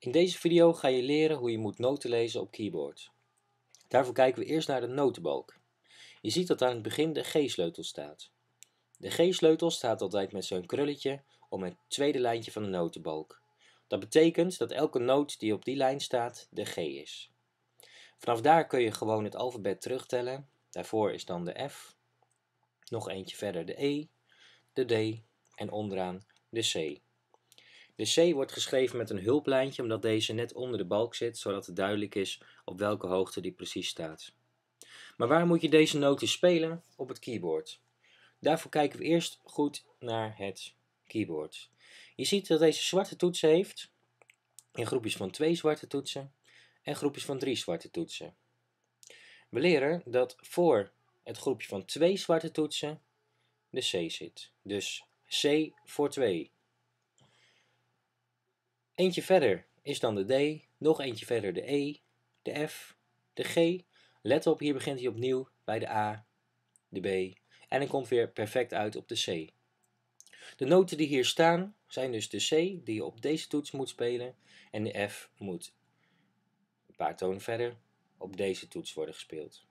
In deze video ga je leren hoe je moet noten lezen op keyboard. Daarvoor kijken we eerst naar de notenbalk. Je ziet dat aan het begin de G-sleutel staat. De G-sleutel staat altijd met zo'n krulletje om het tweede lijntje van de notenbalk. Dat betekent dat elke noot die op die lijn staat de G is. Vanaf daar kun je gewoon het alfabet terugtellen. Daarvoor is dan de F, nog eentje verder de E, de D en onderaan de C. De C wordt geschreven met een hulplijntje omdat deze net onder de balk zit, zodat het duidelijk is op welke hoogte die precies staat. Maar waar moet je deze noten spelen? Op het keyboard. Daarvoor kijken we eerst goed naar het keyboard. Je ziet dat deze zwarte toetsen heeft, in groepjes van twee zwarte toetsen en groepjes van drie zwarte toetsen. We leren dat voor het groepje van twee zwarte toetsen de C zit. Dus C voor 2, Eentje verder is dan de D, nog eentje verder de E, de F, de G. Let op, hier begint hij opnieuw bij de A, de B en dan komt weer perfect uit op de C. De noten die hier staan zijn dus de C die je op deze toets moet spelen en de F moet een paar tonen verder op deze toets worden gespeeld.